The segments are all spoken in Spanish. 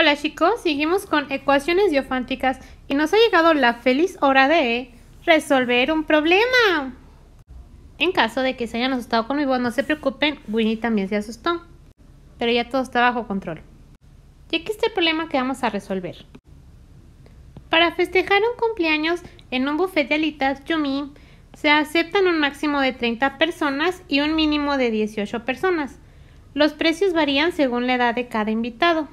Hola chicos, seguimos con ecuaciones diofánticas y nos ha llegado la feliz hora de resolver un problema. En caso de que se hayan asustado con mi voz, no se preocupen, Winnie también se asustó, pero ya todo está bajo control. Y aquí está el problema que vamos a resolver. Para festejar un cumpleaños en un buffet de alitas Yumi, se aceptan un máximo de 30 personas y un mínimo de 18 personas. Los precios varían según la edad de cada invitado.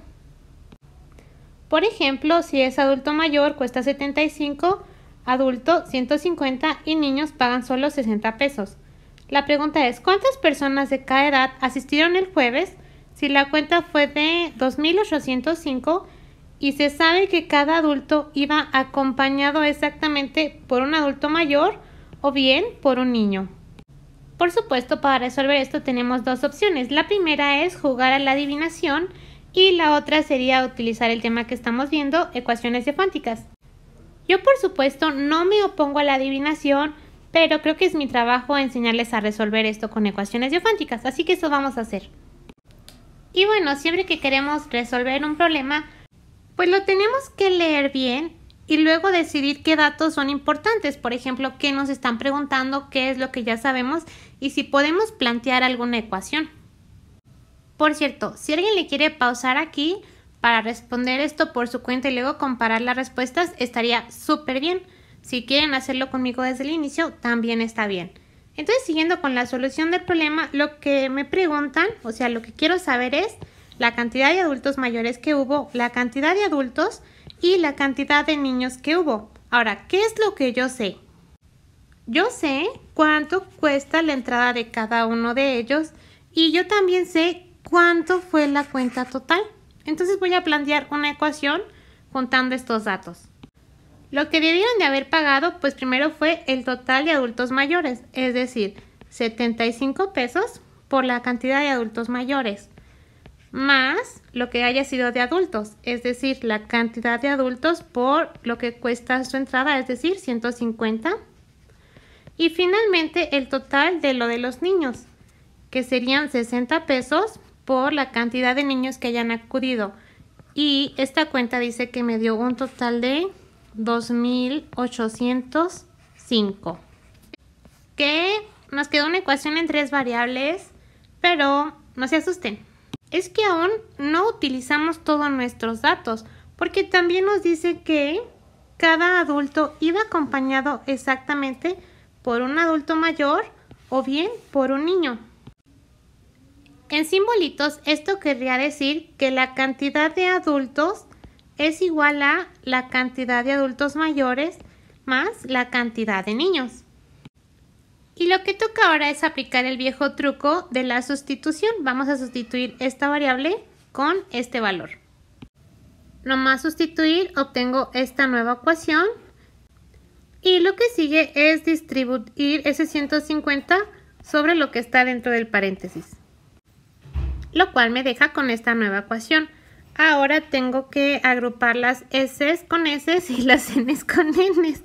Por ejemplo, si es adulto mayor cuesta 75, adulto 150 y niños pagan solo 60 pesos. La pregunta es, ¿cuántas personas de cada edad asistieron el jueves? Si la cuenta fue de 2.805 y se sabe que cada adulto iba acompañado exactamente por un adulto mayor o bien por un niño. Por supuesto, para resolver esto tenemos dos opciones. La primera es jugar a la adivinación y la otra sería utilizar el tema que estamos viendo, ecuaciones diafánticas. Yo por supuesto no me opongo a la adivinación, pero creo que es mi trabajo enseñarles a resolver esto con ecuaciones diofánticas. así que eso vamos a hacer. Y bueno, siempre que queremos resolver un problema, pues lo tenemos que leer bien y luego decidir qué datos son importantes, por ejemplo, qué nos están preguntando, qué es lo que ya sabemos y si podemos plantear alguna ecuación. Por cierto, si alguien le quiere pausar aquí para responder esto por su cuenta y luego comparar las respuestas, estaría súper bien. Si quieren hacerlo conmigo desde el inicio, también está bien. Entonces, siguiendo con la solución del problema, lo que me preguntan, o sea, lo que quiero saber es la cantidad de adultos mayores que hubo, la cantidad de adultos y la cantidad de niños que hubo. Ahora, ¿qué es lo que yo sé? Yo sé cuánto cuesta la entrada de cada uno de ellos y yo también sé cuánto fue la cuenta total. Entonces voy a plantear una ecuación contando estos datos. Lo que debieron de haber pagado, pues primero fue el total de adultos mayores, es decir, 75 pesos por la cantidad de adultos mayores, más lo que haya sido de adultos, es decir, la cantidad de adultos por lo que cuesta su entrada, es decir, 150. Y finalmente el total de lo de los niños, que serían 60 pesos por la cantidad de niños que hayan acudido. Y esta cuenta dice que me dio un total de 2.805. Que nos quedó una ecuación en tres variables, pero no se asusten. Es que aún no utilizamos todos nuestros datos, porque también nos dice que cada adulto iba acompañado exactamente por un adulto mayor o bien por un niño. En simbolitos, esto querría decir que la cantidad de adultos es igual a la cantidad de adultos mayores más la cantidad de niños. Y lo que toca ahora es aplicar el viejo truco de la sustitución. Vamos a sustituir esta variable con este valor. Nomás sustituir obtengo esta nueva ecuación. Y lo que sigue es distribuir ese 150 sobre lo que está dentro del paréntesis lo cual me deja con esta nueva ecuación. Ahora tengo que agrupar las S con S y las N con N.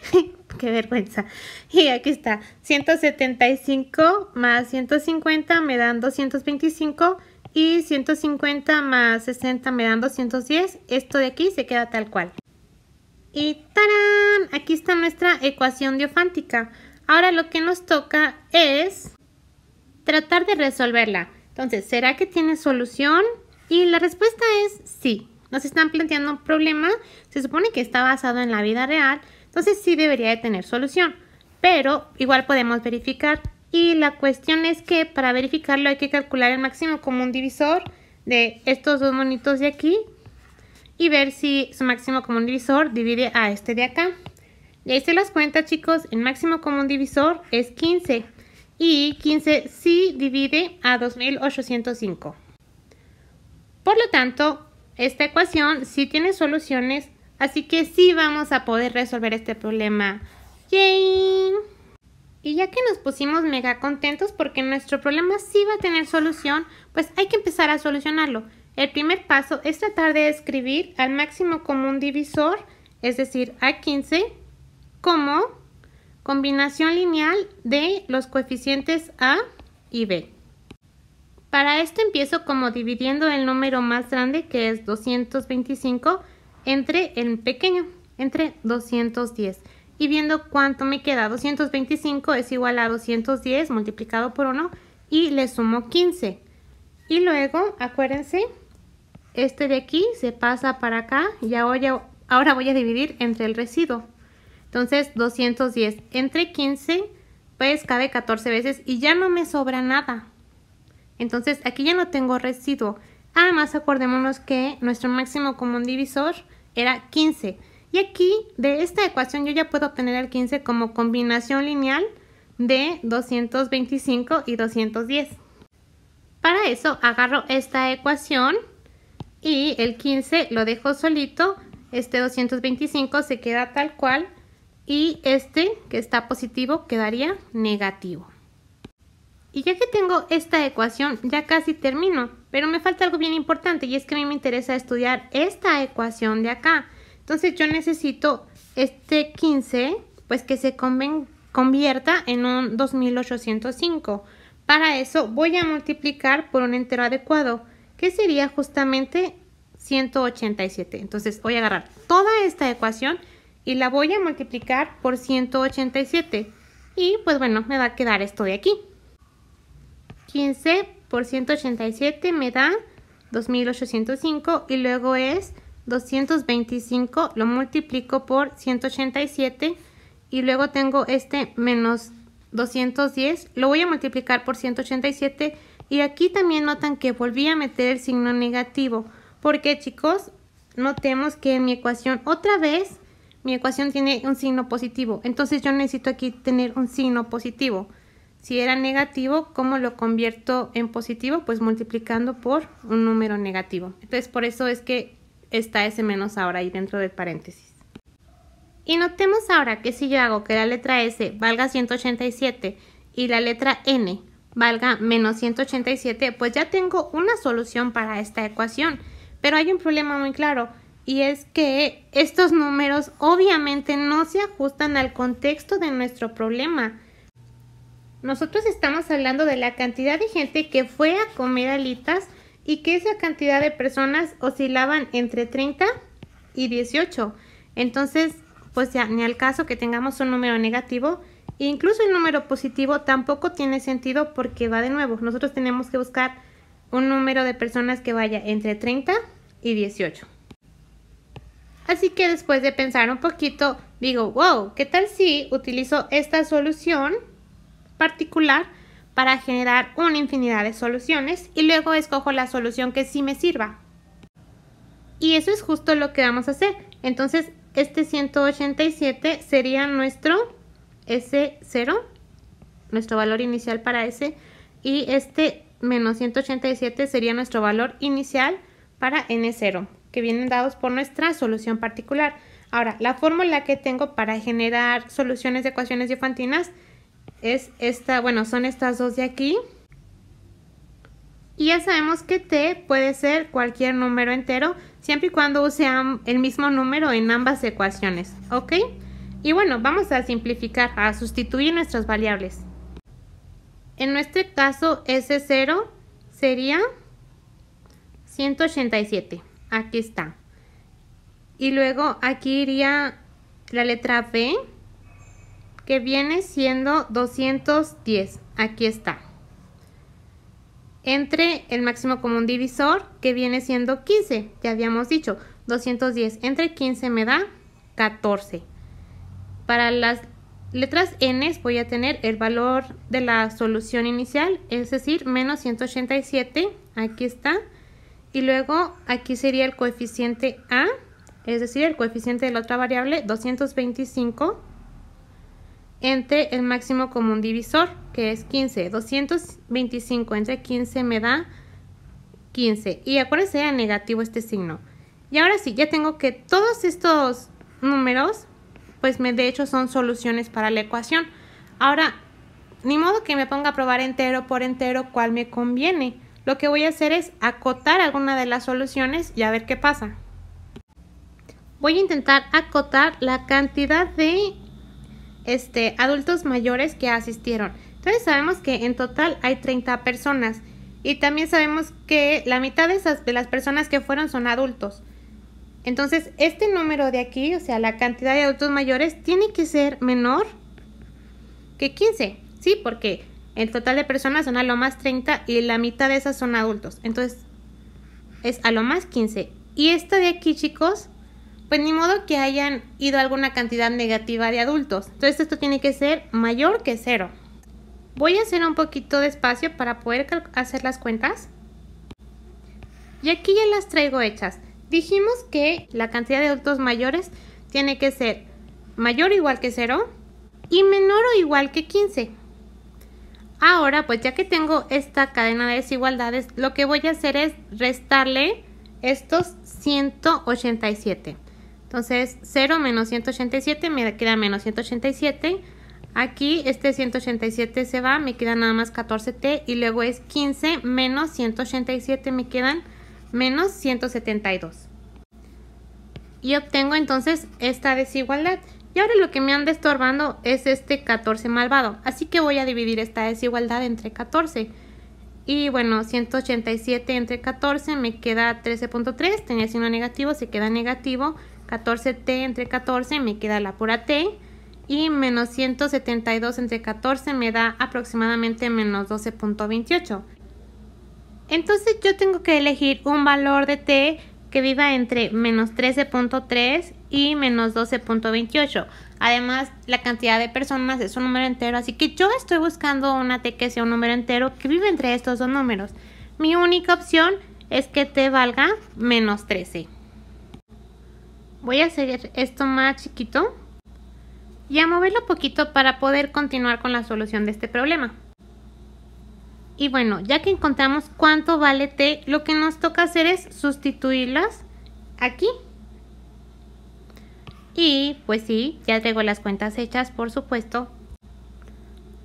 Qué vergüenza. Y aquí está, 175 más 150 me dan 225 y 150 más 60 me dan 210. Esto de aquí se queda tal cual. Y ¡tarán! Aquí está nuestra ecuación diofántica. Ahora lo que nos toca es tratar de resolverla. Entonces, ¿será que tiene solución? Y la respuesta es sí. Nos están planteando un problema, se supone que está basado en la vida real, entonces sí debería de tener solución, pero igual podemos verificar. Y la cuestión es que para verificarlo hay que calcular el máximo común divisor de estos dos monitos de aquí y ver si su máximo común divisor divide a este de acá. Y ahí se las cuenta chicos, el máximo común divisor es 15 y 15 sí divide a 2805. Por lo tanto, esta ecuación sí tiene soluciones, así que sí vamos a poder resolver este problema. ¡Yay! Y ya que nos pusimos mega contentos porque nuestro problema sí va a tener solución, pues hay que empezar a solucionarlo. El primer paso es tratar de escribir al máximo común divisor, es decir, a 15, como Combinación lineal de los coeficientes A y B. Para esto empiezo como dividiendo el número más grande, que es 225, entre el pequeño, entre 210. Y viendo cuánto me queda, 225 es igual a 210 multiplicado por 1 y le sumo 15. Y luego, acuérdense, este de aquí se pasa para acá y ahora, ahora voy a dividir entre el residuo. Entonces 210 entre 15 pues cabe 14 veces y ya no me sobra nada. Entonces aquí ya no tengo residuo. Además ah, acordémonos que nuestro máximo común divisor era 15. Y aquí de esta ecuación yo ya puedo obtener el 15 como combinación lineal de 225 y 210. Para eso agarro esta ecuación y el 15 lo dejo solito, este 225 se queda tal cual y este que está positivo quedaría negativo. Y ya que tengo esta ecuación, ya casi termino, pero me falta algo bien importante y es que a mí me interesa estudiar esta ecuación de acá. Entonces yo necesito este 15, pues que se convierta en un 2805. Para eso voy a multiplicar por un entero adecuado, que sería justamente 187. Entonces voy a agarrar toda esta ecuación y la voy a multiplicar por 187. Y pues bueno, me va a quedar esto de aquí. 15 por 187 me da 2805 y luego es 225, lo multiplico por 187 y luego tengo este menos 210, lo voy a multiplicar por 187 y aquí también notan que volví a meter el signo negativo porque chicos, notemos que en mi ecuación otra vez mi ecuación tiene un signo positivo. Entonces yo necesito aquí tener un signo positivo. Si era negativo, ¿cómo lo convierto en positivo? Pues multiplicando por un número negativo. Entonces por eso es que está ese menos ahora ahí dentro del paréntesis. Y notemos ahora que si yo hago que la letra S valga 187 y la letra N valga menos 187, pues ya tengo una solución para esta ecuación. Pero hay un problema muy claro y es que estos números obviamente no se ajustan al contexto de nuestro problema. Nosotros estamos hablando de la cantidad de gente que fue a comer alitas y que esa cantidad de personas oscilaban entre 30 y 18. Entonces, pues ya, ni al caso que tengamos un número negativo, e incluso el número positivo tampoco tiene sentido porque va de nuevo. Nosotros tenemos que buscar un número de personas que vaya entre 30 y 18. Así que después de pensar un poquito, digo, wow, ¿qué tal si utilizo esta solución particular para generar una infinidad de soluciones y luego escojo la solución que sí me sirva? Y eso es justo lo que vamos a hacer. Entonces, este 187 sería nuestro S0, nuestro valor inicial para S, y este menos 187 sería nuestro valor inicial para N0 que vienen dados por nuestra solución particular. Ahora, la fórmula que tengo para generar soluciones de ecuaciones diofantinas es esta, bueno, son estas dos de aquí. Y ya sabemos que t puede ser cualquier número entero, siempre y cuando use el mismo número en ambas ecuaciones, ¿ok? Y bueno, vamos a simplificar, a sustituir nuestras variables. En nuestro caso, S0 sería 187. Aquí está. Y luego aquí iría la letra B, que viene siendo 210. Aquí está. Entre el máximo común divisor, que viene siendo 15. Ya habíamos dicho, 210. Entre 15 me da 14. Para las letras n voy a tener el valor de la solución inicial, es decir, menos 187. Aquí está y luego aquí sería el coeficiente A, es decir, el coeficiente de la otra variable, 225, entre el máximo común divisor, que es 15. 225 entre 15 me da 15. Y acuérdense, era negativo este signo. Y ahora sí, ya tengo que todos estos números, pues me, de hecho son soluciones para la ecuación. Ahora, ni modo que me ponga a probar entero por entero cuál me conviene. Lo que voy a hacer es acotar alguna de las soluciones y a ver qué pasa. Voy a intentar acotar la cantidad de este, adultos mayores que asistieron. Entonces sabemos que en total hay 30 personas y también sabemos que la mitad de, esas, de las personas que fueron son adultos. Entonces este número de aquí, o sea, la cantidad de adultos mayores, tiene que ser menor que 15. Sí, porque el total de personas son a lo más 30 y la mitad de esas son adultos. Entonces, es a lo más 15. Y esta de aquí, chicos, pues ni modo que hayan ido alguna cantidad negativa de adultos. Entonces, esto tiene que ser mayor que cero. Voy a hacer un poquito de espacio para poder hacer las cuentas. Y aquí ya las traigo hechas. Dijimos que la cantidad de adultos mayores tiene que ser mayor o igual que 0 y menor o igual que 15. Ahora, pues ya que tengo esta cadena de desigualdades, lo que voy a hacer es restarle estos 187. Entonces, 0 menos 187, me queda menos 187. Aquí este 187 se va, me queda nada más 14T y luego es 15 menos 187, me quedan menos 172. Y obtengo entonces esta desigualdad. Y ahora lo que me anda estorbando es este 14 malvado. Así que voy a dividir esta desigualdad entre 14. Y bueno, 187 entre 14 me queda 13.3. Tenía signo negativo, se queda negativo. 14t entre 14 me queda la pura t. Y menos 172 entre 14 me da aproximadamente menos 12.28. Entonces yo tengo que elegir un valor de t que viva entre menos 13.3 y menos 12.28. Además, la cantidad de personas es un número entero, así que yo estoy buscando una T que sea un número entero que vive entre estos dos números. Mi única opción es que T valga menos 13. Voy a hacer esto más chiquito y a moverlo poquito para poder continuar con la solución de este problema. Y bueno, ya que encontramos cuánto vale T, lo que nos toca hacer es sustituirlas aquí. Y pues sí, ya tengo las cuentas hechas, por supuesto.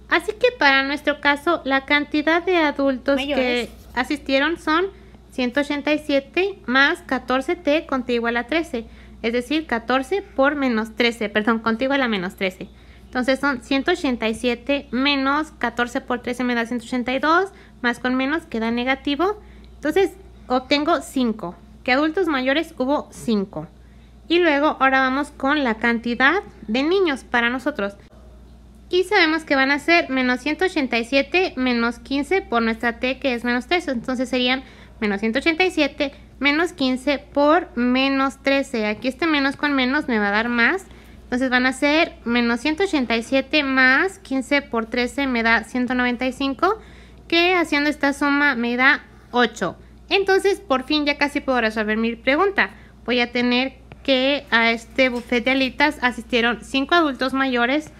Así que para nuestro caso, la cantidad de adultos que asistieron son 187 más 14T igual a la 13. Es decir, 14 por menos 13, perdón, contigo a la menos 13. Entonces son 187 menos 14 por 13 me da 182, más con menos queda negativo. Entonces obtengo 5, que adultos mayores hubo 5. Y luego ahora vamos con la cantidad de niños para nosotros. Y sabemos que van a ser menos 187 menos 15 por nuestra t que es menos 3. Entonces serían menos 187 menos 15 por menos 13. Aquí este menos con menos me va a dar más. Entonces van a ser menos 187 más 15 por 13 me da 195, que haciendo esta suma me da 8. Entonces por fin ya casi puedo resolver mi pregunta. Voy a tener que a este buffet de alitas asistieron 5 adultos mayores,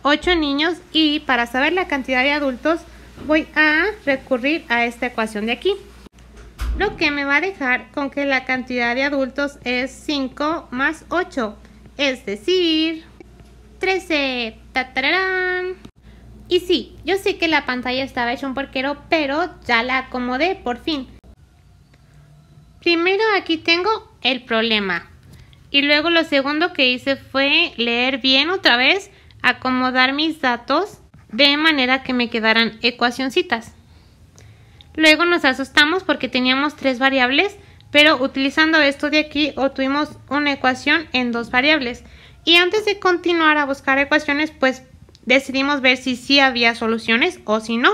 8 niños y para saber la cantidad de adultos voy a recurrir a esta ecuación de aquí. Lo que me va a dejar con que la cantidad de adultos es 5 más 8 es decir, 13. E, tatararán. Y sí, yo sé que la pantalla estaba hecha un porquero, pero ya la acomodé por fin. Primero aquí tengo el problema. Y luego lo segundo que hice fue leer bien otra vez, acomodar mis datos de manera que me quedaran ecuacioncitas. Luego nos asustamos porque teníamos tres variables pero utilizando esto de aquí obtuvimos una ecuación en dos variables. Y antes de continuar a buscar ecuaciones, pues decidimos ver si sí había soluciones o si no.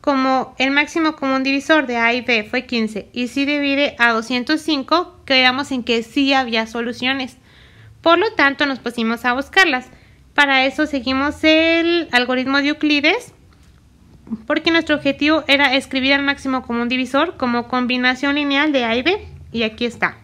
Como el máximo común divisor de A y B fue 15 y si divide a 205, creamos en que sí había soluciones. Por lo tanto, nos pusimos a buscarlas. Para eso seguimos el algoritmo de Euclides porque nuestro objetivo era escribir al máximo común divisor como combinación lineal de A y B, y aquí está.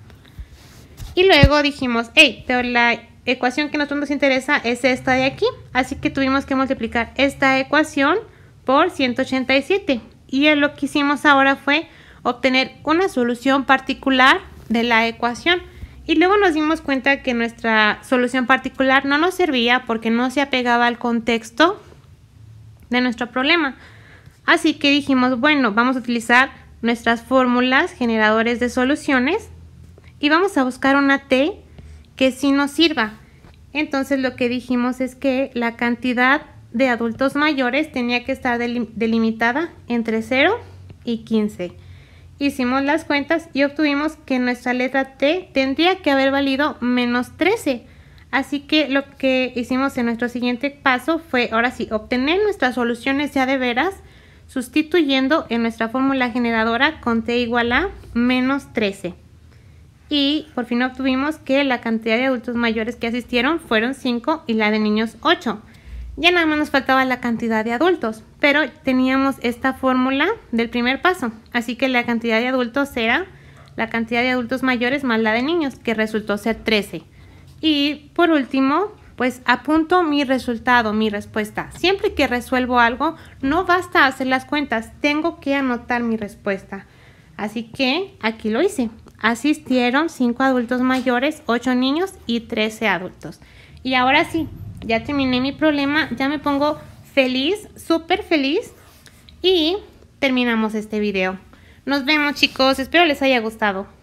Y luego dijimos, hey, pero la ecuación que a nosotros nos interesa es esta de aquí, así que tuvimos que multiplicar esta ecuación por 187. Y lo que hicimos ahora fue obtener una solución particular de la ecuación. Y luego nos dimos cuenta que nuestra solución particular no nos servía porque no se apegaba al contexto de nuestro problema. Así que dijimos, bueno, vamos a utilizar nuestras fórmulas generadores de soluciones y vamos a buscar una T que sí nos sirva. Entonces lo que dijimos es que la cantidad de adultos mayores tenía que estar delimitada entre 0 y 15. Hicimos las cuentas y obtuvimos que nuestra letra T tendría que haber valido menos 13. Así que lo que hicimos en nuestro siguiente paso fue, ahora sí, obtener nuestras soluciones ya de veras sustituyendo en nuestra fórmula generadora con t igual a menos 13. Y por fin obtuvimos que la cantidad de adultos mayores que asistieron fueron 5 y la de niños 8. Ya nada más nos faltaba la cantidad de adultos, pero teníamos esta fórmula del primer paso. Así que la cantidad de adultos era la cantidad de adultos mayores más la de niños, que resultó ser 13. Y por último, pues apunto mi resultado, mi respuesta. Siempre que resuelvo algo, no basta hacer las cuentas, tengo que anotar mi respuesta. Así que aquí lo hice. Asistieron 5 adultos mayores, 8 niños y 13 adultos. Y ahora sí, ya terminé mi problema, ya me pongo feliz, súper feliz y terminamos este video. Nos vemos chicos, espero les haya gustado.